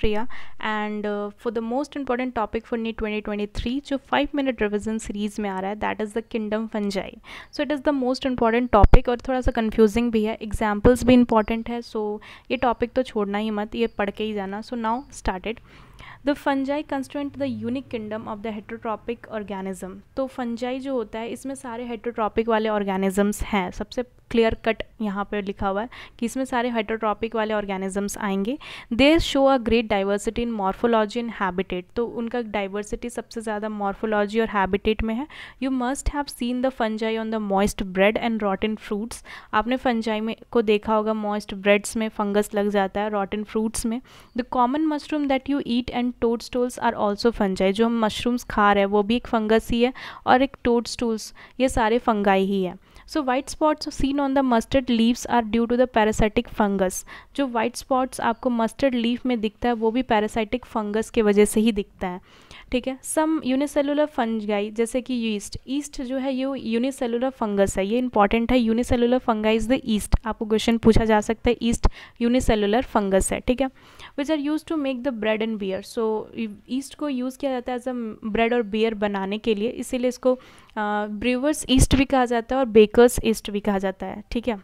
Priya and for the most important topic for NEET 2023 जो five minute revision series में आ रहा है that is the kingdom fungi so it is the most important topic और थोड़ा सा confusing भी है एग्जाम्पल्स भी इंपॉर्टेंट है सो so, ये टॉपिक तो छोड़ना ही मत ये पढ़ के ही जाना so now started the fungi constant the unique kingdom of the heterotrophic organism तो फंजाई जो होता है इसमें सारे हेट्रोट्रॉपिक वाले ऑर्गेनिजम्स हैं सबसे क्लियर कट यहाँ पर लिखा हुआ है कि इसमें सारे हेट्रोट्रॉपिक वाले ऑर्गेनिजम्स आएंगे they show a great diversity in morphology and habitat तो उनका डाइवर्सिटी सबसे ज़्यादा मॉर्फोलॉजी और हैबिटेट में है you must have seen the fungi on the moist bread and rot in fruits आपने फंजाई में को देखा होगा मॉइस्ट ब्रेड्स में फंगस लग जाता है रॉट रॉटन फ्रूट्स में the common mushroom that you eat wheat and stools are also fungi जो हम मशरूम्स खा रहे हैं वो भी एक फंगस ही है और एक स्टूल्स ये सारे फंगाई ही है so white spots seen on the mustard leaves are due to the parasitic fungus जो वाइट स्पॉट्स आपको मस्टर्ड लीव में दिखता है वो भी पैरासाइटिक फंगस के वजह से ही दिखता है ठीक है सम यूनिसेलुलर फंगाई जैसे कि ईस्ट ईस्ट जो है ये यूनिसेलुलर फंगस है ये इंपॉर्टेंट है unicellular fungi is the yeast आपको क्वेश्चन पूछा जा सकता है ईस्ट यूनिसेलुलर फंगस है ठीक है which are use to make the bread and beer so yeast को यूज़ किया जाता है एज अ ब्रेड और बियर बनाने के लिए इसीलिए इसको ब्रिवर्स uh, ईस्ट भी कहा जाता है और बेकर विकर्स ईस्ट भी कहा जाता है ठीक है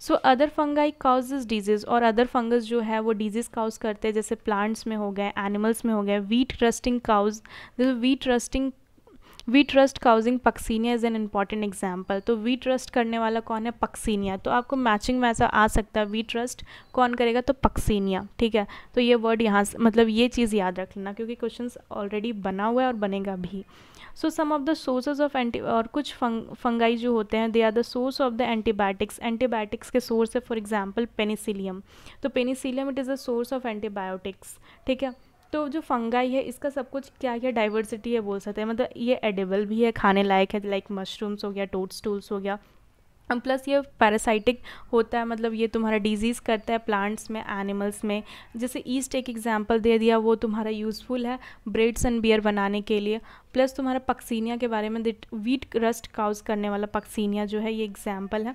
so other fungi causes disease और अदर फंगस जो है वो डिजीज़ काउज करते हैं जैसे प्लांट्स में हो गए एनिमल्स में हो गए वीट रस्टिंग काउज जैसे wheat rusting wheat rust causing puccinia is an important example तो वी ट्रस्ट करने वाला कौन है पक्सीनिया तो आपको मैचिंग में ऐसा आ सकता है वी ट्रस्ट कौन करेगा तो पक्सीनिया ठीक है तो ये वर्ड यहाँ से मतलब ये चीज़ याद रख लेना क्योंकि क्वेश्चन ऑलरेडी बना हुआ है और बनेगा भी so some of the sources of anti और कुछ फंग फंगाई जो होते हैं they are the source of the antibiotics antibiotics के सोर्स है फॉर एग्जाम्पल पेनिसिलियम तो penicillium it is the source of antibiotics ठीक है तो जो फंगाई है इसका सब कुछ क्या क्या डाइवर्सिटी है बोल सकते हैं मतलब ये एडेबल भी है खाने लायक है लाइक मशरूम्स हो गया टोट स्टूल्स हो गया प्लस ये पैरासाइटिक होता है मतलब ये तुम्हारा डिजीज़ करता है प्लांट्स में एनिमल्स में जैसे ईस्ट एक एग्जांपल दे दिया वो तुम्हारा यूज़फुल है ब्रेड्स एंड बियर बनाने के लिए प्लस तुम्हारा पक्सीनिया के बारे में वीट रस्ट काउज करने वाला पक्सीनिया जो है ये एग्जांपल है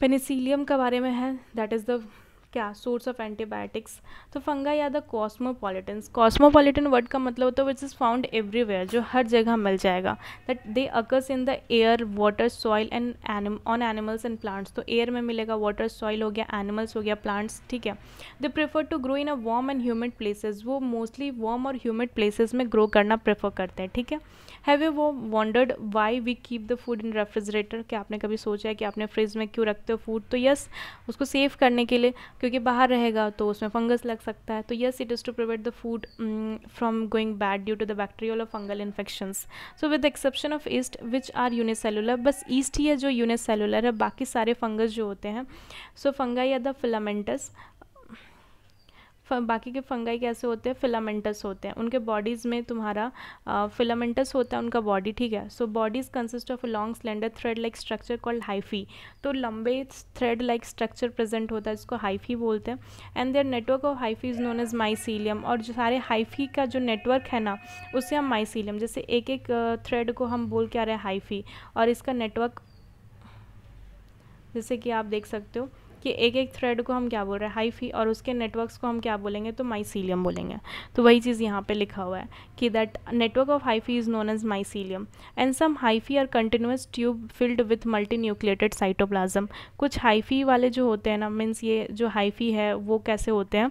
पेनिसिलियम का बारे में है दैट इज़ द क्या सोर्स ऑफ एंटीबायोटिक्स तो फंगा या द कॉस्मोपोलिटन्स कॉस्मोपोलिटन वर्ड का मतलब होता है विच इज़ फाउंड एवरीवेयर जो हर जगह मिल जाएगा that they occurs in the air water soil and on animals and plants तो एयर में मिलेगा वाटर सॉइल हो गया एनिमल्स हो गया प्लांट्स ठीक है they prefer to grow in a warm and humid places वो मोस्टली वार्म और ह्यूमिड प्लेसेज में ग्रो करना प्रेफर करते हैं ठीक है हैव यू वो wondered why we keep the food in refrigerator क्या आपने कभी सोचा है कि आपने फ्रिज में क्यों रखते हो फूड तो यस उसको सेव करने के लिए क्योंकि बाहर रहेगा तो उसमें फंगस लग सकता है तो yes it is to prevent the food from going bad due to the bacterial और fungal infections so with exception of yeast which are unicellular बस ईस्ट ही है जो यूनिसेलुलर है बाकी सारे फंगस जो होते हैं so fungi are the filamentous बाकी के फंगाई कैसे होते हैं फिलामेंटस होते हैं उनके बॉडीज़ में तुम्हारा फिलामेंटस होता है उनका बॉडी ठीक है so bodies consist of long slender thread like structure called hyphae तो लंबे थ्रेड लाइक स्ट्रक्चर प्रेजेंट होता है जिसको हाइफी बोलते हैं and their network of hyphae is known as mycelium और जो सारे हाइफी का जो नेटवर्क है ना उसे हम माइसीलियम जैसे एक एक थ्रेड को हम बोल के आ रहे हैं हाइफी और इसका नेटवर्क जैसे कि आप देख सकते हो कि एक एक थ्रेड को हम क्या बोल रहे हैं हाइफी और उसके नेटवर्क्स को हम क्या बोलेंगे तो माइसीलियम बोलेंगे तो वही चीज़ यहाँ पे लिखा हुआ है कि that network of hyphae is known as mycelium and some hyphae are continuous tube filled with multinucleated cytoplasm कुछ हाइफी वाले जो होते हैं ना मीन्स ये जो हाइफी है वो कैसे होते हैं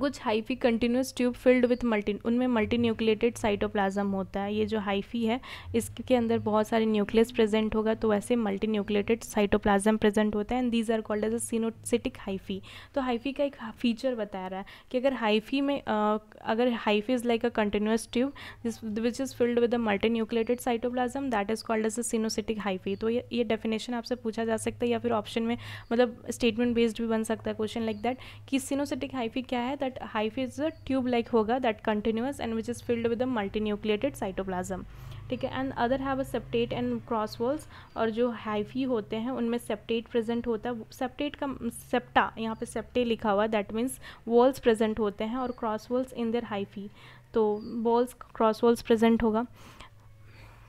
कुछ hyphae continuous tube filled with multi उनमें मल्टी न्यूक्टेड साइटोप्लाज्म होता है ये जो हाइफी है इसके अंदर बहुत सारे न्यूक्लियस प्रेजेंट होगा तो वैसे मल्टी न्यूक्लेटेड साइटोप्लाज्म प्रेजेंट होता है and these are called as a coenocytic hyphae तो हाइफी का एक फीचर बताया रहा है कि अगर हाइफी में uh, अगर hyphae is like a continuous tube जिस which is filled with a multinucleated cytoplasm that is called as a coenocytic hyphae तो ये ये डेफिनेशन आपसे पूछा जा सकता है या फिर ऑप्शन में मतलब स्टेटमेंट बेस्ड भी बन सकता है क्वेश्चन लाइक दैट कि सीनोसिटिक हाइफी क्या है that hyphae is a tube like होगा that continuous and which is filled with multinucleated cytoplasm ठीक है and other have a septate and cross walls और जो हाइफी होते हैं उनमें सेप्टेट प्रेजेंट होता है सेप्टेट का सेप्टा यहाँ पे सेप्टे लिखा हुआ दैट मीन्स वॉल्स प्रेजेंट होते हैं और cross walls in their hyphae तो बॉल्स क्रॉस वॉल्स प्रेजेंट होगा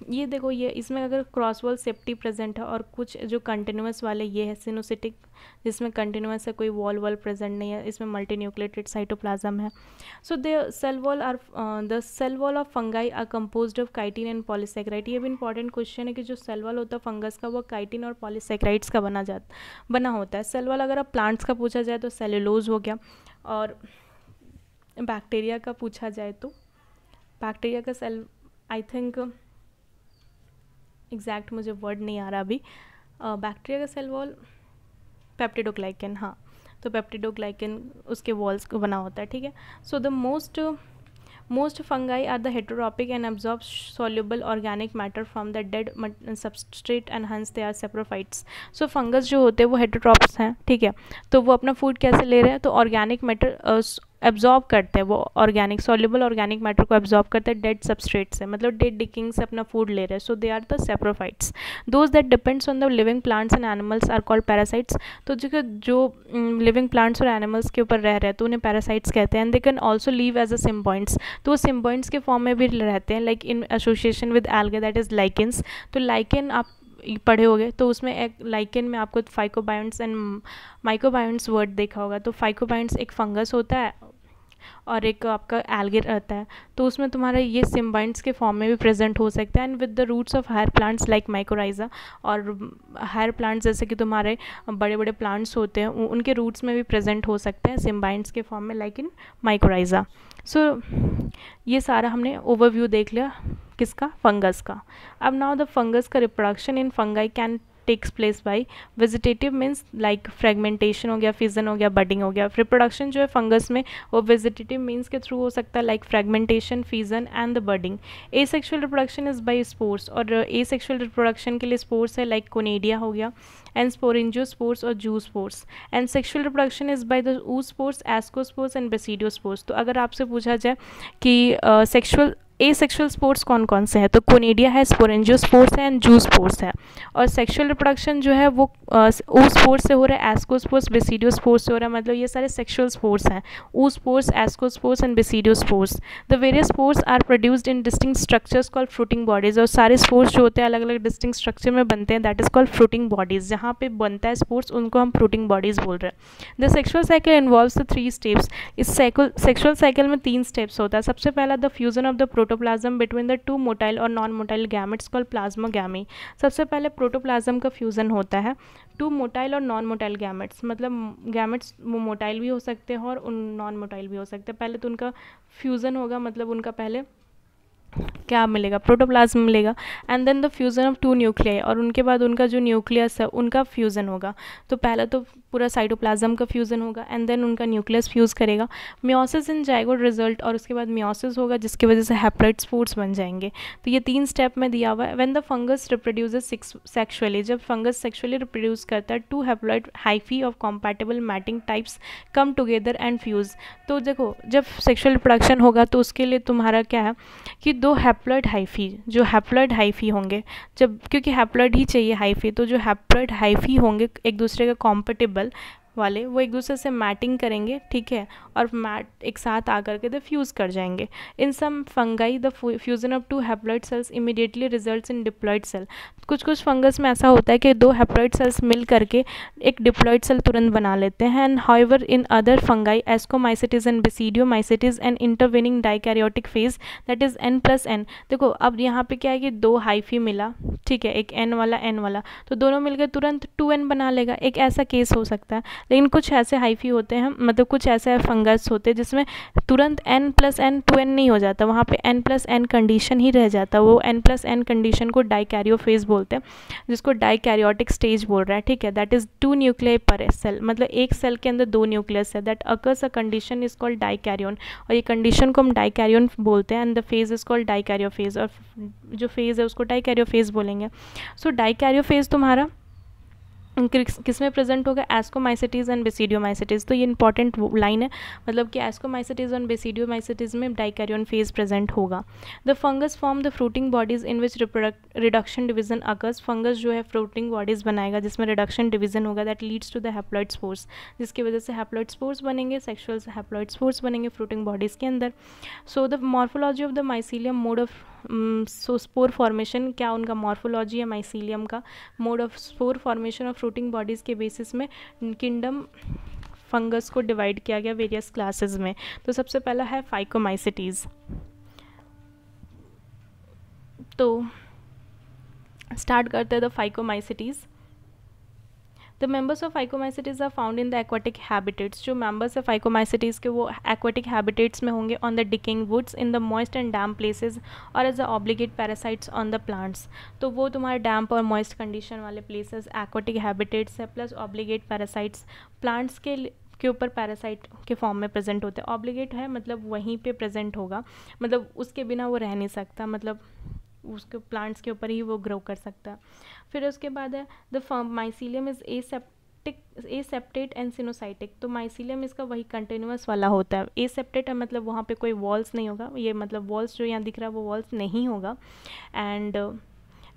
ये देखो ये इसमें अगर क्रॉस वॉल सेफ्टी प्रेजेंट है और कुछ जो कंटिन्यूस वाले ये है सिनोसिटिक जिसमें कंटिन्यूस है कोई वॉल वॉल प्रेजेंट नहीं है इसमें मल्टी न्यूक्लेटेड साइटोप्लाज्म है so the cell wall are the cell wall of fungi are compose of chitin and polysaccharide ये भी इंपॉर्टेंट क्वेश्चन है कि जो सेल वॉल होता है फंगस का वो काइटिन और पॉलीसेक्राइट्स का बना जा बना होता है सेल वॉल अगर आप प्लांट्स का पूछा जाए तो सेलोलोज हो गया और बैक्टीरिया का पूछा जाए तो बैक्टीरिया का सेल आई थिंक एग्जैक्ट मुझे वर्ड नहीं आ रहा अभी बैक्टीरिया का सेल वॉल पेप्टिडोग्लाइकन हाँ तो पेप्टिडोग्लाइकन उसके वॉल्स को बना होता है ठीक है so the most most fungi are the heterotrophic and absorb soluble organic matter from the dead substrate and hence they are saprophytes so fungus जो होते हैं वो हेट्रोट्रॉप्स हैं ठीक है तो वो अपना फूड कैसे ले रहे हैं तो ऑर्गेनिक मैटर एब्जॉर्ब करता है वो ऑर्गेनिक सोल्यूबल ऑर्गेनिक मैटर को एब्जॉर्ब करता है डेड सबस्ट्रेट से मतलब डेड डिकिंग से अपना फूड ले रहे हैं so they are the saprophytes those that depends on the living plants and animals are called parasites तो जो जो लिविंग प्लांट्स और एनिमल्स के ऊपर रह रहे हैं तो उन्हें पैरासाइट्स कहते हैं and they can also live as a symbionts तो वो सिम्पॉइंट्स के फॉर्म में भी रहते हैं like in association with algae that is lichens तो लाइकेन आप पढ़े होंगे तो उसमें एक लाइकेन में आपको फाइकोबायोन्ट्स एंड माइकोबायोन्ट्स वर्ड देखा होगा तो फाइकोबायोन्ट्स एक फंगस होता है और एक आपका एल्गे रहता है तो उसमें तुम्हारा ये सिम्बाइंट्स के फॉर्म में भी प्रेजेंट हो सकता है and with the roots of higher plants like mycorrhiza और हायर प्लांट्स जैसे कि तुम्हारे बड़े बड़े प्लांट्स होते हैं उनके रूट्स में भी प्रेजेंट हो सकते हैं सिम्बाइंट्स के फॉर्म में लाइक इन माइक्रोराइज़ा सो so, ये सारा हमने ओवरव्यू देख लिया किसका फंगस का अब नाउ द फंगस का reproduction in fungi can takes place by vegetative means like fragmentation हो गया फिजन हो गया बडिंग हो गया रिप्रोडक्शन जो है फंगस में वो वेजिटेटिव मीन्स के थ्रू हो सकता है like fragmentation fission and the budding A sexual reproduction is by spores और ए सेक्शुअल रिप्रोडक्शन के लिए स्पोर्ट्स है लाइक कोनेडिया हो गया एंड स्पोरेंजियो स्पोर्ट्स और zoospores and sexual reproduction is by the oospores ascospores and basidiospores तो अगर आपसे पूछा जाए कि sexual uh, asexual spores कौन कौन से हैं तो कोनेडिया है स्पोरेंजियो स्पोर्ट्स है एंड जू स्पोर्ट्स है और सेक्शुअल रिप्रोडक्शन जो है वो ओ स्पोर्ट्स से हो रहा है एस्को स्पोर्ट्स बेसिडियो स्पोर्ट्स से हो रहा है मतलब ये सारे सेक्शुअल स्पोर्ट्स हैं oospores ascospores and basidiospores the various spores are produced in distinct structures call fruiting bodies और सारे स्पोर्ट्स जो होते हैं अलग अलग डिस्टिंग स्ट्रक्चर में बनते हैं that is called fruiting bodies जहाँ पे बनता है स्पोर्ट्स उनको हम फ्रूटिंग बॉडीज बोल रहे हैं the sexual cycle involves the three steps इस सेक्शुअल साइकिल में तीन स्टेप्स होता है सबसे पहला the fusion of the proto protoplasm between the two motile और non motile gametes call gamy सबसे पहले प्रोटोप्लाज्म का फ्यूज़न होता है टू मोटाइल और नॉन मोटाइल गैमेट्स मतलब गैमेट्स वो मोटाइल भी हो सकते हैं और नॉन मोटाइल भी हो सकते हैं पहले तो उनका फ्यूज़न होगा मतलब उनका पहले क्या मिलेगा प्रोटोप्लाज्म मिलेगा and then the fusion of two nuclei और उनके बाद उनका जो न्यूक्लियस है उनका फ्यूज़न होगा तो पहला तो पूरा साइटोप्लाज्म का फ्यूज़न होगा एंड देन उनका न्यूक्लियस फ्यूज़ करेगा म्योसिस इन जाएगा रिजल्ट और उसके बाद म्योसिस होगा जिसकी वजह से हेप्राइड स्पोर्ट्स बन जाएंगे तो ये तीन स्टेप में दिया हुआ है when the fungus reproduces sexually जब फंगस सेक्शुअली रिप्रोड्यूस करता है two haploid hyphae of compatible mating types come together and fuse तो देखो जब सेक्शुअल प्रोडक्शन होगा तो उसके लिए तुम्हारा क्या है कि दो हैप्लॉइड हाइफी जो हैप्लॉइड हाइफी होंगे जब क्योंकि हैप्लॉइड ही चाहिए हाइफी तो जो हैप्लॉइड हाइफी होंगे एक दूसरे का कॉम्पेटेबल वाले वो एक दूसरे से मैटिंग करेंगे ठीक है और मैट एक साथ आकर के द फ्यूज़ कर जाएंगे in some fungi the fusion of two haploid cells immediately result in diploid cell कुछ कुछ फंगस में ऐसा होता है कि दो हैप्लॉइड सेल्स मिल करके एक डिप्लॉइड सेल तुरंत बना लेते हैं and ever in other fungi mycetes and mycetes and intervening dikaryotic phase that is n plus n देखो अब यहाँ पे क्या है कि दो हाइफी मिला ठीक है एक एन वाला एन वाला तो दोनों मिलकर तुरंत टू एन बना लेगा एक ऐसा केस हो सकता है लेकिन कुछ ऐसे हाइफी होते हैं मतलब कुछ ऐसे फंग फंगस होते हैं जिसमें तुरंत n plus n two n नहीं हो जाता वहाँ पे एन प्लस एन कंडीशन ही रह जाता वो एन प्लस एन कंडीशन को डाइकैरियो फेज बोलते हैं जिसको डाइकैरियोटिक स्टेज बोल रहा है ठीक है that is two nuclear per cell मतलब एक सेल के अंदर दो न्यूक्लियस है that occurs a condition is called dikaryon और ये कंडीशन को हम डाइकैरियोन बोलते हैं and the phase is called dikaryo phase और जो फेज़ है उसको डाइकैरियो फेज बोलेंगे सो so, डाइकैरियो फेज तुम्हारा किस में प्रेजेंट होगा एस्कोमाइसिटीज़ एंड बेसिडियोमाइसिटीज़ तो ये इंपॉर्टेंट लाइन है मतलब कि एस्कोमाइसिटीज़ एंड बेसिडियोमाइसिटीज़ में डाइकैरियोन फेज प्रेजेंट होगा the fungus form the fruiting bodies in which reduction division occurs fungus जो है फ्रूटिंग बॉडीज़ बनाएगा जिसमें रिडक्शन डिवीजन होगा that leads to the haploid spores जिसकी वजह से हैप्लॉइड स्पोर्स बनेंगे सेक्शुअल हैप्लॉइड स्पोर्स बनेंगे फ्रूटिंग बॉडीज़ के अंदर so the morphology of the mycelium mode of so spore formation क्या उनका मॉर्फोलॉजी है माइसीलियम का mode of spore formation of fruiting bodies के बेसिस में किंगडम फंगस को डिवाइड किया गया वेरियस क्लासेस में तो सबसे पहला है फाइकोमाइसिटीज़ तो स्टार्ट करते हैं the phycomycetes the members of phycomycetes are found in the aquatic habitats जो मेम्बर्स ऑफ आइकोमाइसिटीज़ के वो एक्वाटिक हैबिटेट्स में होंगे on the decaying woods in the moist and damp places और as a obligate parasites on the plants तो वो तुम्हारे damp और मॉइस्ट कंडीशन वाले प्लेसेज एक्वाटिक हैबिटेट्स है प्लस ऑब्लिगेट पैरासाइट्स प्लांट्स के के ऊपर पैरासाइट के फॉर्म में प्रेजेंट होते हैं ऑब्लिगेट है मतलब वहीं पे प्रेजेंट होगा मतलब उसके बिना वो रह नहीं सकता मतलब उसके प्लांट्स के ऊपर ही वो ग्रो कर सकता है फिर उसके बाद है the form mycelium is a tick a septate and coenocytic तो माइसिलियम इसका वही कंटिन्यूस वाला होता है सेप्टेट है मतलब वहाँ पे कोई वॉल्स नहीं होगा ये मतलब वॉल्स जो यहाँ दिख रहा है वो वॉल्स नहीं होगा एंड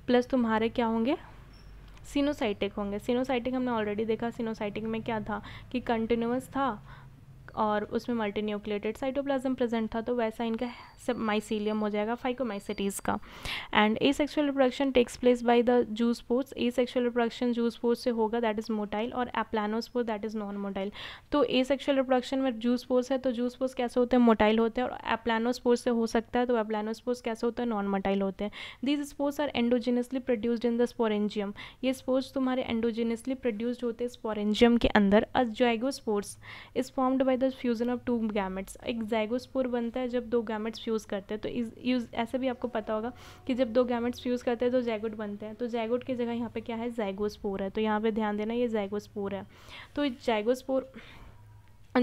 प्लस तुम्हारे क्या होंगे सिनोसाइटिक होंगे सिनोसाइटिक हमने ऑलरेडी देखा सिनोसाइटिक में क्या था कि कंटिन्यूस था और उसमें मल्टी न्यूक्लेटेड साइटोप्लाज्म प्रेजेंट था तो वैसा इनका माइसीलियम हो जाएगा फाइकोमाइसिटीज़ का and a sexual reproduction takes place by the zoospores a sexual reproduction zoospores से होगा दैट इज़ मोटाइल और aplanospores that is non motile तो ए सेक्शुअल रिप्रोडक्शन में जू पोर्स है तो जू पोर्स कैसे होते हैं मोटाइल होते हैं और एप्लानोस्पोर्ट्स से हो सकता है तो एप्लानोस्पोर्ट्स कैसे होते हैं नॉन मोटाइल होते हैं these spores are endogenously produced in the sporangium ये स्पोर्ट्स तुम्हारे एंडोजिनसली प्रोड्यूस्ड होते हैं स्पोरेंजियम के अंदर a spores is formed by the the fusion of two gametes एक जैगोस्पोर बनता है जब दो गैमेट्स फ्यूज़ करते हैं तो इस यूज ऐसा भी आपको पता होगा कि जब दो गैमेट्स फ्यूज़ करते हैं तो जैगोट बनते हैं तो जैगोट की जगह यहाँ पे क्या है जैगोस्पोर है तो यहाँ पे ध्यान देना ये जैगोस्पोर है तो जैगोस्पोर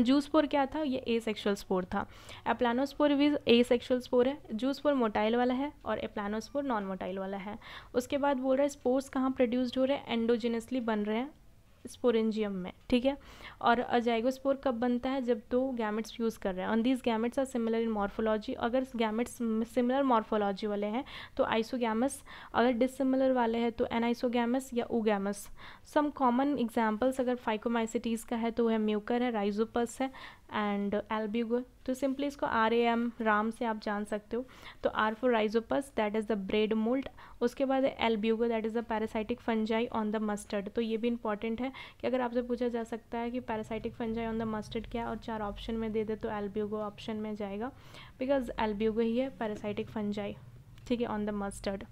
जू स्पोर क्या था ये ए सेक्शुअल स्पोर था एप्लानोस्पोर भी ए सेक्शुअल स्पोर है जू स्पोर मोटाइल वाला है और एप्लानोस्पोर नॉन मोटाइल वाला है उसके बाद बोल रहा है स्पोर्स कहाँ प्रोड्यूस्ड हो रहे हैं एंडोजिनसली बन रहे हैं स्पोरेंजियम में ठीक है और अजाइगोस्पोर कब बनता है जब दो गैमेट्स यूज़ कर रहे हैं on these gametes are similar in morphology अगर गैमेट्स सिमिलर मॉर्फोलॉजी वाले हैं तो आइसोगैमस अगर डिसिमिलर वाले हैं तो एनाइसोगैमस या ओगैमस सम कॉमन एग्जाम्पल्स अगर फाइकोमाइसिटीज़ का है तो वह म्यूकर है राइजोपस है एंड एल्ब्यूगो तो सिंपली इसको आर ए एम राम से आप जान सकते हो तो R for Rhizopus that is the bread mould उसके बाद Albugo that is the parasitic fungi on the mustard तो ये भी इंपॉर्टेंट है कि अगर आपसे पूछा जा सकता है कि parasitic fungi on the mustard क्या है और चार ऑप्शन में दे दे तो एल्ब्यूगो ऑप्शन में जाएगा बिकॉज एल्ब्यूगो ही है पैरासाइटिक फंजाई ठीक है ऑन द मस्टर्ड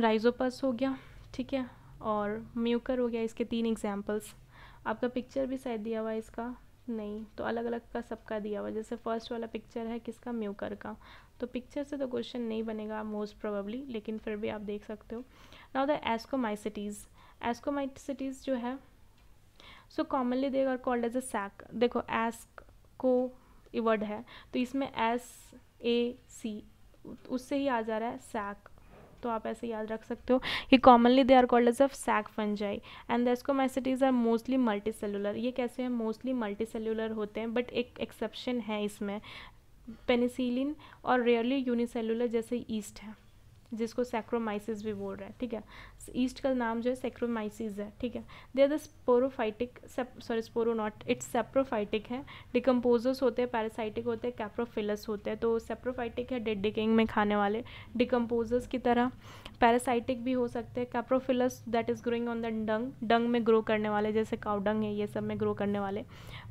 राइजोपस हो गया ठीक है और म्यूकर हो गया इसके तीन एग्जाम्पल्स आपका पिक्चर भी शायद दिया हुआ है इसका नहीं तो अलग अलग का सबका दिया हुआ जैसे फर्स्ट वाला पिक्चर है किसका म्यूकर का तो पिक्चर से तो क्वेश्चन नहीं बनेगा मोस्ट प्रोबेबली लेकिन फिर भी आप देख सकते हो नाउ द एस्कोमाइसिटीज़ एस्कोमाइसिटीज़ जो है so commonly they are called as a sac देखो एस्क को वर्ड है तो इसमें एस ए सी उससे ही आ जा रहा है सैक तो आप ऐसे याद रख सकते हो कि commonly they are called as of sac fungi and ascomycetes are mostly multicellular ये कैसे हैं मोस्टली मल्टी सेलुलर होते हैं बट एक एक्सेप्शन है इसमें पेनिसिलिन और रेयरली यूनिसेलुलर जैसे ईस्ट है जिसको सैक्रोमाइसिस भी बोल रहे हैं ठीक है ईस्ट का नाम जो है सेक्रोमाइसिस है ठीक है they are the sporophytic sorry sporo not it's saprophytic है डिकम्पोजर्स होते हैं पैरासाइटिक होते हैं कैप्रोफिलस होते हैं तो सेप्रोफाइटिक है डेड डिकिंग में खाने वाले डिकम्पोजर्स की तरह पैरासाइटिक भी हो सकते हैं coprophilous that is growing on the dung dung में ग्रो करने वाले जैसे काउडंग है ये सब में ग्रो करने वाले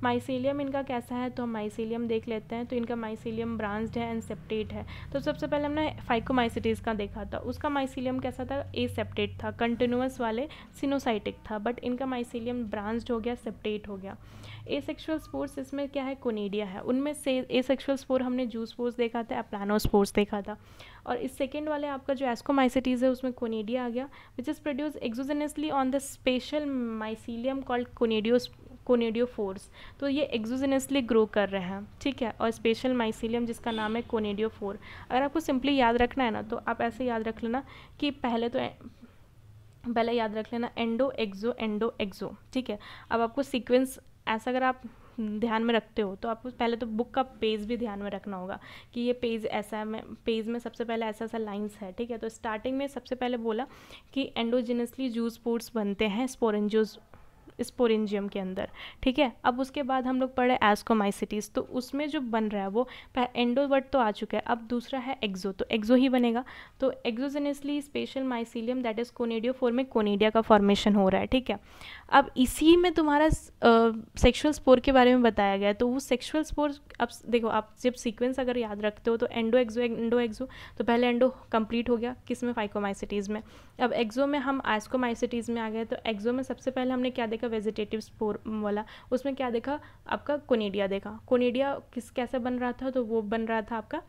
माइसीलियम इनका कैसा है तो हम माइसीलियम देख लेते हैं तो इनका माइसीलियम ब्रांच्ड है एंड सेप्टेट है तो सबसे पहले हमने फाइकोमाइसिटीज़ का देखा था उसका माइसीलियम कैसा था ए सेप्टेट था था कंटिन्यूस वाले सिनोसाइटिक था बट इनका माइसीलियम ब्रांच्ड हो गया सेप्टेट हो गया ए सेक्शुअल स्पोर्स इसमें क्या है कोनेडिया है उनमें से ए सेक्शुअल स्पोर हमने जू स्पोर्स देखा था एप्लानो स्पोर्स देखा था और इस सेकेंड वाले आपका जो एस्कोमाइसिटीज़ है उसमें कोनेडिया आ गया which is produce exogenously on the special mycelium called conidiophores तो ये एक्जोजनसली ग्रो कर रहे हैं ठीक है और स्पेशल माइसीलियम जिसका नाम है कोनेडियो फोर अगर आपको सिंपली याद रखना है ना तो आप ऐसे याद रख लेना कि पहले तो पहले याद रख लेना एंडो एक्जो एंडो एक्जो ठीक है अब आपको सीक्वेंस ऐसा अगर आप ध्यान में रखते हो तो आपको पहले तो बुक का पेज भी ध्यान में रखना होगा कि ये पेज ऐसा में पेज में सबसे पहले ऐसा ऐसा लाइंस है ठीक है तो स्टार्टिंग में सबसे पहले बोला कि एंडोजिनसली जूस पोर्ट्स बनते हैं स्पोरेंजोज स्पोरेंजियम के अंदर ठीक है अब उसके बाद हम लोग पढ़े एस्कोमाइसिटीज़ तो उसमें जो बन रहा है वो एंडोवर्ट तो आ चुका है अब दूसरा है एक्जो तो एक्जो ही बनेगा तो exogenously special mycelium that is conidiophore में कोनेडिया का फॉर्मेशन हो रहा है ठीक है अब इसी में तुम्हारा सेक्शुअल स्पोर के बारे में बताया गया है तो वो सेक्शुअल स्पोर अब देखो आप जब सीक्वेंस अगर याद रखते हो तो एंडो एक्जो एंडो एक्जो तो पहले एंडो कंप्लीट हो गया किस में फाइकोमाइसिटीज़ में अब एक्जो में हम आइस्कोमाइसिटीज़ में आ गए तो एक्जो में सबसे पहले हमने क्या देखा वेजिटेटिव स्पोर वाला उसमें क्या देखा आपका कोनीडिया देखा कोनीडिया किस कैसे बन रहा था तो वो बन रहा था आपका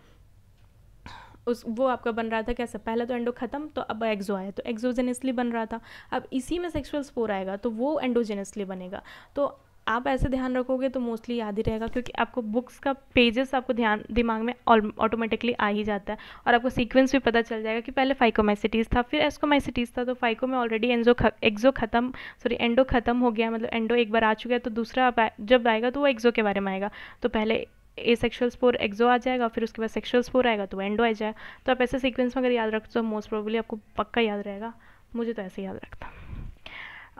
उस वो आपका बन रहा था कैसे पहला तो एंडो खत्म तो अब एक्जो आया तो एक्जोजेनसली बन रहा था अब इसी में सेक्सुअल स्पोर आएगा तो वो एंडोजेनसली बनेगा तो आप ऐसे ध्यान रखोगे तो मोस्टली याद ही रहेगा क्योंकि आपको बुक्स का पेजेस आपको ध्यान दिमाग में ऑटोमेटिकली आ ही जाता है और आपको सीक्वेंस भी पता चल जाएगा कि पहले फाइकोमाइसिटीज़ था फिर एस्कोमाइसिटीज़ था तो फाइको में ऑलरेडी एंजो एक्जो ख़त्म सॉरी एंडो ख़त्म हो गया मतलब एंडो एक बार आ चुका है तो दूसरा जब आएगा तो वो एक्जो के बारे में आएगा तो पहले ए सेक्शुअल स्पोर एक्जो आ जाएगा फिर उसके बाद सेक्शुअल स्पोर आएगा तो एंडो आ जाएगा तो आप ऐसे सीक्वेंस में अगर याद रखते हो तो मोस्ट प्रोबली आपको पक्का याद रहेगा मुझे तो ऐसे याद रखता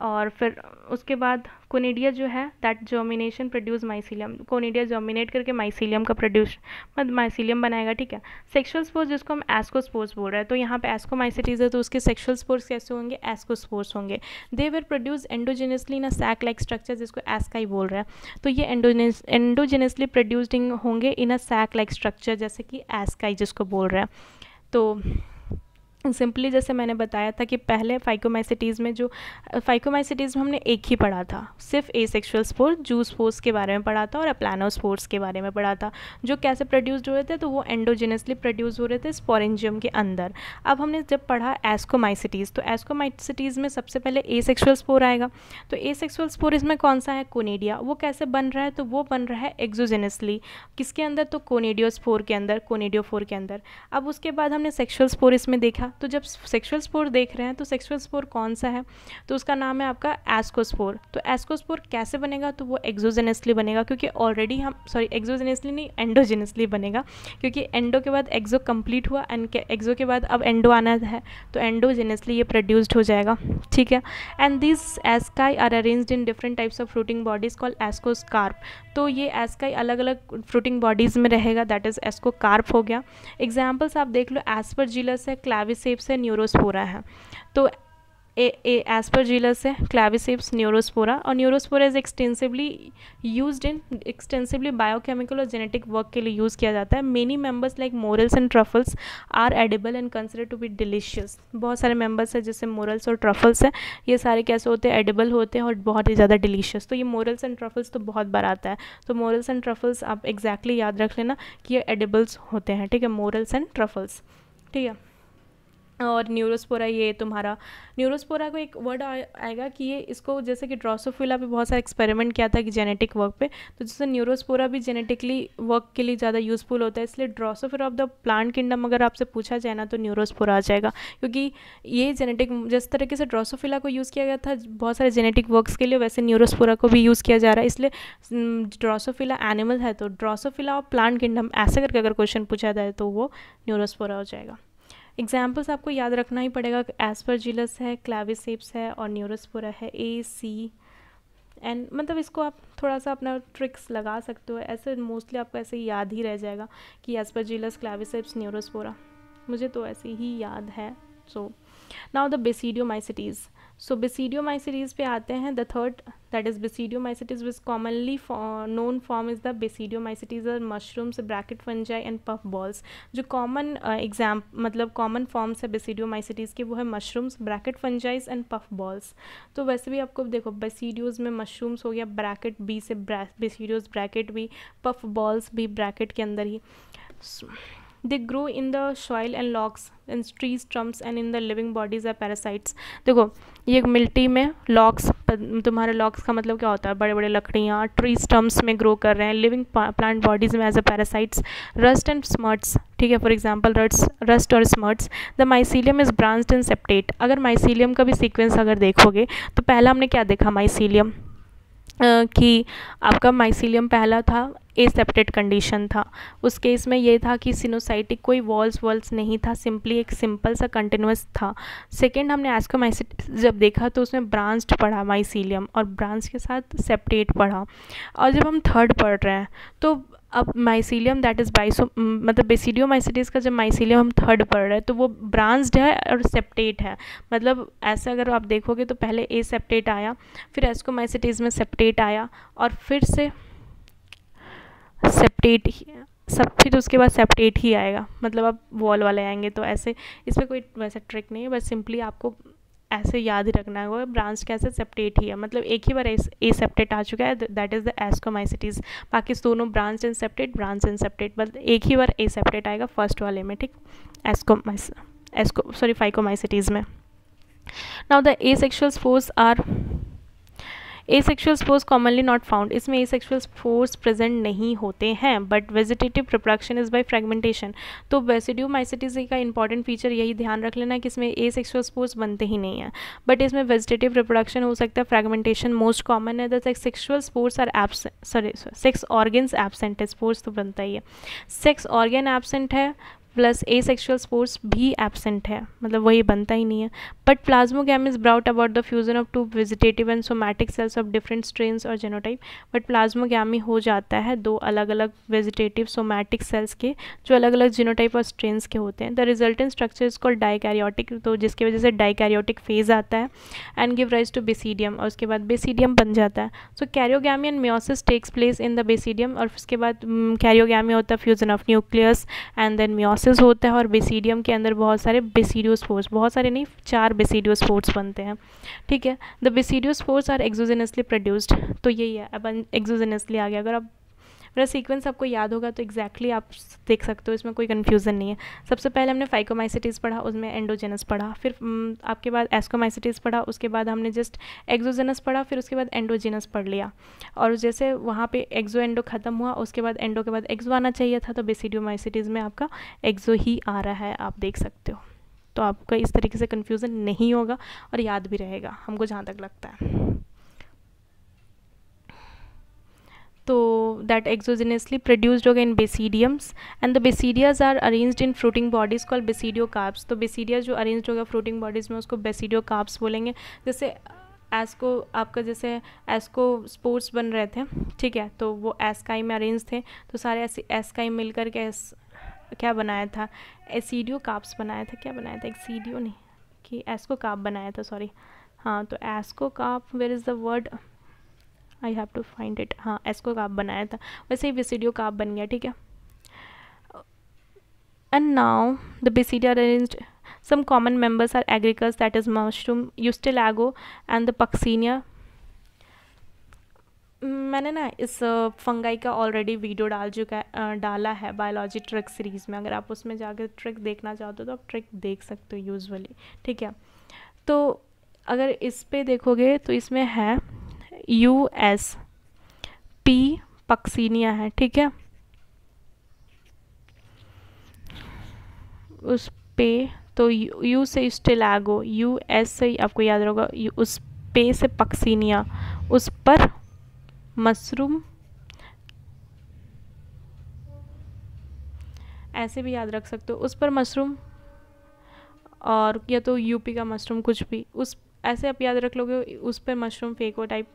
और फिर उसके बाद कोनीडिया जो है that germination produce mycelium conidia germinate करके माइसिलियम का प्रोड्यूस मतलब माइसिलियम बनाएगा ठीक है सेक्शुअल स्पोर्स जिसको हम एस्कोस्पोर्स बोल रहे हैं तो यहाँ पे एस्कोमाइसिटीज़ है तो उसके सेक्शुअल स्पोर्स कैसे होंगे एस्कोस्पोर्स होंगे they were produce endogenously in sac like structure जिसको एस्काई बोल रहा है तो ये एंडोजेनस एंडोजेनसली होंगे in a sac like structure जैसे कि एस्काई जिसको बोल रहा है तो सिंपली जैसे मैंने बताया था कि पहले फाइकोमाइसिटीज़ में जो फाइकोमाइसिटीज़ में हमने एक ही पढ़ा था सिर्फ ए सेक्शुअल स्पोर्स जू स्पोर्स के बारे में पढ़ा था और अप्लानो स्पोर्स के बारे में पढ़ा था जो कैसे प्रोड्यूस हो रहे थे तो वो एंडोजेनसली प्रोड्यूस हो रहे थे स्पोरेंजियम के अंदर अब हमने जब पढ़ा एस्कोमाइसिटीज़ तो एस्कोमाइसिटीज़ में सबसे पहले ए सेक्शुअल स्पोर आएगा तो ए सेक्शुअल स्पोर इसमें कौन सा है कोनेडिया वो कैसे बन रहा है तो वो बन रहा है एक्जोजेनसली किसके अंदर तो कोनेडियो स्पोर के अंदर कोनेडियो फोर के अंदर अब उसके बाद हमने सेक्शुअल स्पोर इसमें देखा तो जब सेक्सुअल स्पोर देख रहे हैं तो सेक्सुअल स्पोर कौन सा है तो उसका नाम है आपका एस्कोस्पोर तो एस्कोस्पोर कैसे बनेगा तो वो एक्जोजेनसली बनेगा क्योंकि ऑलरेडी हम सॉरी एक्जोजेनसली नहीं एंडोजेनसली बनेगा क्योंकि एंडो के बाद एक्जो कंप्लीट हुआ एंड एक्जो के बाद अब एंडो आना है तो एंडोजेनसली ये प्रोड्यूस्ड हो जाएगा ठीक है and this asci are arranged in different types of fruiting bodies call ascocarp तो ये एस्काई अलग अलग फ्रूटिंग बॉडीज़ में रहेगा दैट इज़ एस्को कार्प हो गया एग्जाम्पल्स आप देख लो एस्पर जीलस है क्लाविस क्लाविसेप्स है न्यूरोस्पोरा है तो एस्परजिलस है क्लाविसेप्स न्यूरोस्पोरा और Neurospora is extensively use in extensively biochemical और जेनेटिक वर्क के लिए यूज़ किया जाता है many members like morels and truffles are edible and consider to be delicious बहुत सारे मेंबर्स हैं जैसे मोरल्स और ट्रफल्स हैं ये सारे कैसे होते हैं एडिबल होते हैं और बहुत ही ज़्यादा डिलीशियस तो ये मोरल्स एंड ट्रफल्स तो बहुत बार आता है तो मोरल्स एंड ट्रफल्स आप एग्जैक्टली exactly याद रख लेना कि ये एडिबल्स होते हैं ठीक है मोरल्स एंड ट्रफल्स ठीक है और न्यूरोस्पोरा ये तुम्हारा न्यूरोस्पोरा को एक वर्ड आएगा कि ये इसको जैसे कि ड्रॉसोफिला पे बहुत सारा एक्सपेरिमेंट किया था कि जेनेटिक वर्क पे तो जैसे न्यूरोस्पोरा भी जेनेटिकली वर्क के लिए ज़्यादा यूज़फुल होता है इसलिए Drosophila of the plant kingdom अगर आपसे पूछा जाए ना तो न्यूरोस्पोरा आ जाएगा क्योंकि ये जेनेटिक जिस तरीके से ड्रॉसोफिला को यूज़ किया गया था बहुत सारे जेनेटिक वर्क्स के लिए वैसे न्यूरोस्पोरा को भी यूज़ किया जा रहा है इसलिए ड्रॉसोफिला एनिमल है तो ड्रॉसोफिला ऑफ प्लांट किंगडम ऐसे करके अगर क्वेश्चन पूछा जाए तो वो न्यूरोस्पोरा हो जाएगा एग्जाम्पल्स आपको याद रखना ही पड़ेगा एस्परजिलस है क्लाविसेप्स है और न्यूरोस्पोरा है ए सी एंड मतलब इसको आप थोड़ा सा अपना ट्रिक्स लगा सकते हो ऐसे मोस्टली आपको ऐसे याद ही रह जाएगा कि एस्परजिलस क्लाविसेप्स न्यूरोस्पोरा मुझे तो ऐसे ही याद है so now the basidiomycetes so mycetes पे आते हैं the third that is mycetes whose commonly known form is the mycetes are mushrooms bracket fungi and puff balls जो कॉमन एग्जाम uh, मतलब कॉमन फॉर्म्स है mycetes के वो है mushrooms bracket fungi and puff balls तो वैसे भी आपको देखो बेसिडियोज़ में मशरूम्स हो गया ब्रैकेट बी से बेसिडियोज़ ब्रैकेट भी पफ बॉल्स भी ब्रैकेट के अंदर ही so, they grow in the soil and logs in trees stumps and in the living bodies are parasites देखो ये एक मिल्टी में लॉक्स तुम्हारे लॉक्स का मतलब क्या होता है बड़े बड़े लकड़ियाँ ट्री स्टम्प्स में ग्रो कर रहे हैं लिविंग प्लांट बॉडीज में as a parasites rust and smuts ठीक है फॉर एग्जाम्पल रट्स रस्ट और smuts the mycelium is branched in septate अगर माइसीलियम का भी सीक्वेंस अगर देखोगे तो पहला हमने क्या देखा माइसीलियम Uh, कि आपका माइसीलियम पहला था एसेप्टेड कंडीशन था उस केस में ये था कि सिनोसाइटिक कोई वॉल्स वॉल्स नहीं था सिंपली एक सिंपल सा कंटिन्यूस था सेकेंड हमने एस्कोमाइसिट जब देखा तो उसमें ब्रांच्ड पढ़ा माइसीलियम और ब्रांच के साथ सेप्टेट पढ़ा और जब हम थर्ड पढ़ रहे हैं तो अब माइसीलियम दैट इज़ बाइसो मतलब बेसिडियो माइसिटीज़ का जब माइसीलियम हम थर्ड पढ़ रहे हैं तो वो ब्रांच्ड है और सेप्टेट है मतलब ऐसा अगर आप देखोगे तो पहले ए सेप्टेट आया फिर एस्कोमाइसिटीज़ में सेप्टेट आया और फिर से सेप्टेट सब फिर उसके बाद सेप्टेट ही आएगा मतलब आप वॉल वाले आएंगे तो ऐसे इस पर कोई वैसा ट्रिक नहीं है बस सिंपली आपको ऐसे याद ही रखना होगा ब्रांच कैसे सेप्टेट ही है मतलब एक ही बार ए सेप्टेट आ चुका है दैट इज़ द एस्कोमाइसिटीज़ बाकी दोनों branch and septate branch and septate but एक ही बार ए सेप्टेट आएगा फर्स्ट वाले में ठीक एस्कोमाइस एस्को सॉरी फाइकोमाइसिटीज़ में now the a sexual spores are a sexual spores commonly not found इसमें ए सेक्शुअल स्पोर्स प्रेजेंट नहीं होते हैं but vegetative production is by fragmentation तो वेसिड्यू माइसिटीज का इंपॉर्टेंट फीचर यही ध्यान रख लेना कि इसमें ए सेक्शुअल स्पोर्स बनते ही नहीं है बट इसमें वेजिटेटिव रिप्रोडक्शन हो सकता है फ्रेगमेंटेशन मोस्ट कॉमन है the sexual spores are absent sorry sex organs absent है स्पोर्स तो बनता ही है सेक्स ऑर्गन एबसेंट है प्लस ए सेक्शुअल स्पोर्स भी एबसेंट है मतलब वही बनता ही नहीं है but plasmogamy is brought about the fusion of two vegetative and somatic cells of different strains और जेनोटाइप बट प्लाज्मोगैमी हो जाता है दो अलग अलग वेजिटेटिव सोमैटिक सेल्स के जो अलग अलग जेनोटाइप और स्ट्रेन्स के होते हैं the resultant structure is called dikaryotic तो जिसकी वजह से डाइकैरियोटिक फेज आता है and give rise to basidium और उसके बाद बेसीडियम बन जाता है so karyogamy and meiosis takes place in the basidium और उसके बाद कैरियोगी mm, होता है fusion of nucleus and then meiosis process होता है और बेसिडियम के अंदर बहुत सारे फोर्स बहुत सारे नहीं चार फोर्स बनते हैं ठीक है the spores are exogenously produced तो यही है अब एक्जोजेनसली आ गया अगर आप मेरा सीक्वेंस आपको याद होगा तो एक्जैक्टली आप देख सकते हो इसमें कोई कन्फ्यूज़न नहीं है सबसे पहले हमने फाइकोमाइसिटीज़ पढ़ा उसमें एंडोजेनस पढ़ा फिर आपके बाद एस्कोमाइसिटीज़ पढ़ा उसके बाद हमने जस्ट एक्जोजेनस पढ़ा फिर उसके बाद एंडोजेनस पढ़ लिया और जैसे वहाँ पर एक्जो एंडो ख़त्म हुआ उसके बाद एंडो के बाद एक्जो आना चाहिए था तो बेसिडियोमाइसिटीज़ में आपका एक्जो ही आ रहा है आप देख सकते हो तो आपका इस तरीके से कन्फ्यूज़न नहीं होगा और याद भी रहेगा हमको जहाँ तक लगता है तो दैट एक्जोजिनियसली प्रोड्यूस्ड होगा in basidiums and the basidias are arrange in fruiting bodies call basidiocarps तो बेसिडियाज जो अरेंज होगा फ्रूटिंग बॉडीज में उसको बेसिडियो काप्स बोलेंगे जैसे एस्को आपका जैसे एस्को स्पोर्ट्स बन रहे थे ठीक है तो वो एसकाई में अरेंज थे तो सारे ऐसे एसकाई मिल कर के एस क्या बनाया था एसीडियो काप्स बनाया था क्या बनाया था एक नहीं कि एस्को काप बनाया था सॉरी हाँ तो ascocarp where is the word I have to find it हाँ एस्को को आप बनाया था वैसे ही बेसीडियो काप बन गया ठीक है and now the basidia arrange some common members are Agaricus that is mushroom Ustilago and the Puccinia मैंने ना इस फंगाई का ऑलरेडी वीडियो डाल चुका डाला है बायोलॉजी ट्रिक सीरीज़ में अगर आप उसमें जाकर ट्रिक देखना चाहते हो तो आप ट्रिक देख सकते हो यूजुअली ठीक है तो अगर इस पे देखोगे तो इसमें है यू एस पी पक्सीनिया है ठीक है उस पे तो यू, यू से स्टेलागो यू एस से आपको याद रहेगा उस पे से पक्सीनिया उस पर मशरूम ऐसे भी याद रख सकते हो उस पर मशरूम और या तो यूपी का मशरूम कुछ भी उस ऐसे आप याद रख लोगे उस पर मशरूम फेंको टाइप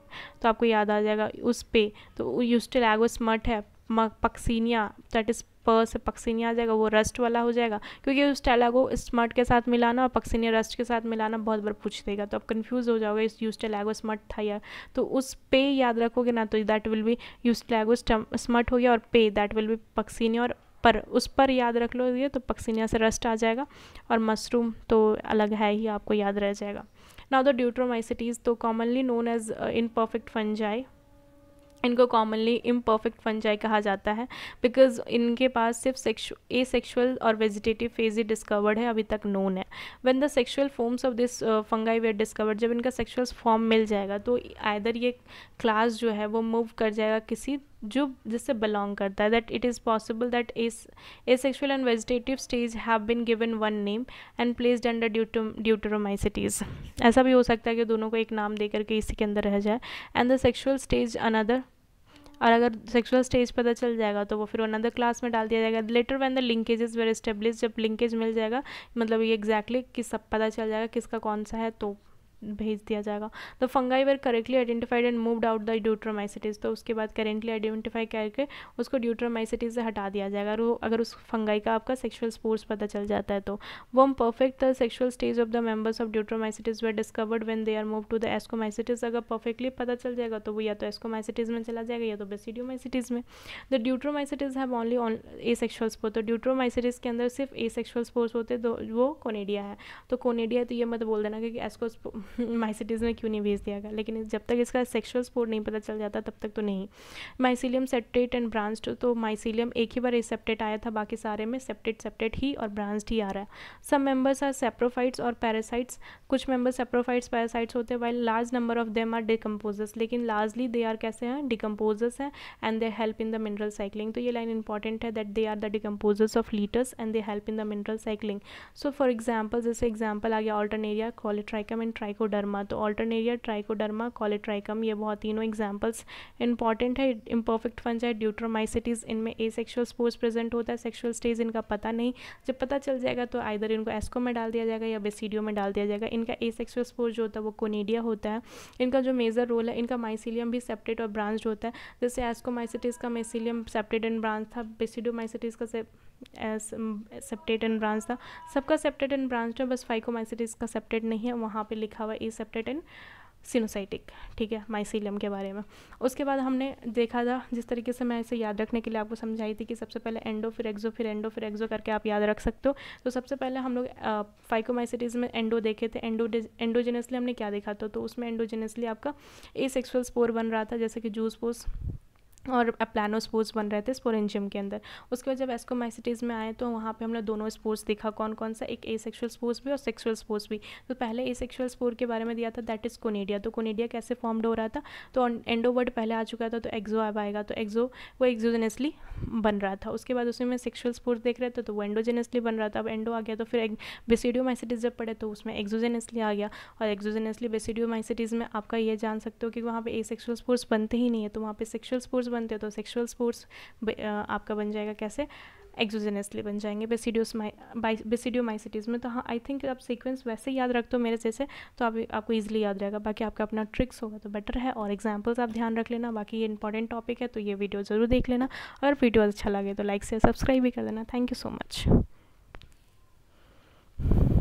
तो आपको याद आ जाएगा उस पर तो यूस्टिलैगो स्मर्ट है पक्सीनिया दैट इज़ प से पक्सीनिया आ जाएगा वो रस्ट वाला हो जाएगा क्योंकि उस टेलागो स्मर्ट के साथ मिलाना और पक्सीनिया रस्ट के साथ मिलाना बहुत बार पूछ देगा तो आप कन्फ्यूज़ हो जाओगे इस यूज टेलागो स्मर्ट था या तो उस पे याद रखोगे ना तो that will be Ustilago smut हो गया और पे दैट विल बी पक्सीनिया और पर उस पर याद रख लोगे तो पक्सीनिया से रस्ट आ जाएगा और मशरूम तो अलग है ही आपको याद रह जाएगा नाउ द ड्यूट्रोमाइसिटीज तो commonly known as imperfect fungi इनको कॉमनली इम्परफेक्ट फंजाई कहा जाता है बिकॉज इनके पास सिर्फ ए सेक्शुअल और वेजिटेटिव फेज ही डिस्कवर्ड है अभी तक नोन है when the sexual forms of this fungi were discovered जब इनका सेक्शुअल फॉर्म मिल जाएगा तो आयदर ये क्लास जो है वो मूव कर जाएगा किसी जो जिससे बिलोंग करता है that it is possible that as asexual and vegetative stage have been given one name and placed under deuteromycetes ऐसा भी हो सकता है कि दोनों को एक नाम दे करके इसी के अंदर रह जाए and the sexual stage another और अगर सेक्सुअल स्टेज पता चल जाएगा तो वो फिर अनदर क्लास में डाल दिया जाएगा later when the linkages were establish जब लिंकेज मिल जाएगा मतलब ये एग्जैक्टली exactly किस सब पता चल जाएगा किसका कौन सा है तो भेज दिया जाएगा the fungi were correctly identified and moved out the deuteromycetes तो उसके बाद करेंटली आइडेंटिफाई करके उसको ड्यूट्रोमाइसिटीज़ से हटा दिया जाएगा और अगर उस फंगाई का आपका सेक्शुअल स्पोर्स पता चल जाता है तो when perfect the sexual stage of the members of deuteromycetes were discovered when they are move to the ascomycetes अगर परफेक्टली पता चल जाएगा तो वो या तो एस्कोमाइसिटीज़ में चला जाएगा या तो बेसिडियोमाइसिटीज़ में the deuteromycetes have only on A sexual spores तो ड्यूट्रोमाइसिटीज़ के अंदर सिर्फ ए सेक्शुअल स्पोर्स होते हैं तो वो कोनेडिया है तो कोनेडिया तो ये मत बोल देना क्योंकि एस्को माइसिटीज़ में क्यों नहीं भेज दिया गया लेकिन जब तक इसका सेक्शुअल स्पोर नहीं पता चल जाता तब तक तो नहीं माइसिलियम सेप्टेट एंड ब्रांच्ड तो माइसिलियम एक ही बार सेप्टेट आया था बाकी सारे में सेप्टेट सेप्टेट ही और ब्रांच्ड ही आ रहा है सब मेंबर्स आर सेप्रोफाइट्स और पैरासाइट्स कुछ मेम्बर्स सेप्रोफाइट्स पैरासाइट्स होते हैं while large number of them are decomposers लेकिन लार्जली दे आर कैसे हैं डिकम्पोजर्स हैं and they help in the mineral cycling तो ये लाइन इंपॉर्टेंट है that they are the decomposers of litters and they help in the mineral cycling so for example जैसे example आ गया Alternaria Colletotrichum and tricho Trichoderma तो Alternaria trichoderma Colletotrichum ये बहुत तीनों एग्जाम्पल्स इंपॉर्टेंट है इम्परफेक्ट फंस है ड्यूट्रोमाइसिटीज़ इनमें ए सेक्शुअल स्पोर्स प्रेजेंट होता है सेक्शुअल स्टेज इनका पता नहीं जब पता चल जाएगा तो आइधर इनको एस्को में डाल दिया जाएगा या बेसीडियो में डाल दिया जाएगा इनका ए सेक्शुअल स्पोर्स जो होता है वो कोनेडिया होता है इनका जो मेजर रोल है इनका माइसिलियम भी सेप्टेड और ब्रांच होता है जैसे एस्कोमाइसिटीज़ का मेसिलियम सेप्टेड एंड ब्रांच था बेसिडियोमाइसिटीज़ का सेप्टेट एंड ब्रांच था सबका सेप्टेट एंड ब्रांच है बस फाइकोमाइसिटिस का सेप्टेट नहीं है वहाँ पे लिखा हुआ ए सेप्टेट एंड सिनोसाइटिक ठीक है माइसिलियम के बारे में उसके बाद हमने देखा था जिस तरीके से मैं इसे याद रखने के लिए आपको समझाई थी कि सबसे पहले एंडो फिर एक्जो फिर एंडो फिर एक्जो करके आप याद रख सकते हो तो सबसे पहले हम लोग फाइकोमाइसिटीज़ में एंडो देखे थे एंडो एंडोजेनसली हमने क्या देखा था तो उसमें एंडोजेनसली आपका ए स्पोर बन रहा था जैसे कि जूस पोस और प्लानो स्पोर्ट्स बन रहे थे स्पोरेंजियम के अंदर उसके बाद जब एस्कोमाइसिटीज़ में आए तो वहाँ पे हमने दोनों स्पोर्ट्स देखा कौन कौन सा एक ए सेक्शुअल स्पोर्ट्स भी और सेक्सुअल स्पोर्ट्स भी तो पहले ए सेक्शुअल स्पोर्ट के बारे में दिया था दैट इज़ कोनेडिया तो कोनेडिया कैसे फॉर्म्ड हो रहा था तो एंडो वर्ड पहले आ चुका था तो एक्जो अब आएगा तो एक्जो वो एक्जोजेनसली बन रहा था उसके बाद उसमें सेक्शुअल स्पोर्ट्स देख रहे थे तो वो एंडोजेनसली बन रहा था अब एंडो आ गया तो फिर बेसिडियोमाइसिटीज़ जब पड़े तो उसमें एक्जोजेनसली आ गया और एक्जोजेनसली बेसिडियोमाइसिटीज़ में आपका ये जान सकते हो कि वहाँ पर ए सेक्शुअल स्पोर्ट्स बनते ही नहीं है तो वहाँ पर सेक्शुअल स्पोर्ट्स बनते हो तो सेक्सुअल स्पोर्ट्स आपका बन जाएगा कैसे एक्जोजेनसली बन जाएंगे बेसिडियोस माई माइसिटीज में तो हाँ आई थिंक आप सीक्वेंस वैसे याद रखते हो मेरे जैसे तो आप आपको ईजिली याद रहेगा बाकी आपका अपना ट्रिक्स होगा तो बेटर है और एग्जाम्पल्स आप ध्यान रख लेना बाकी ये इंपॉर्टेंट टॉपिक है तो ये वीडियो ज़रूर देख लेना अगर वीडियो अच्छा लगे तो लाइक से सब्सक्राइब भी कर देना थैंक यू सो मच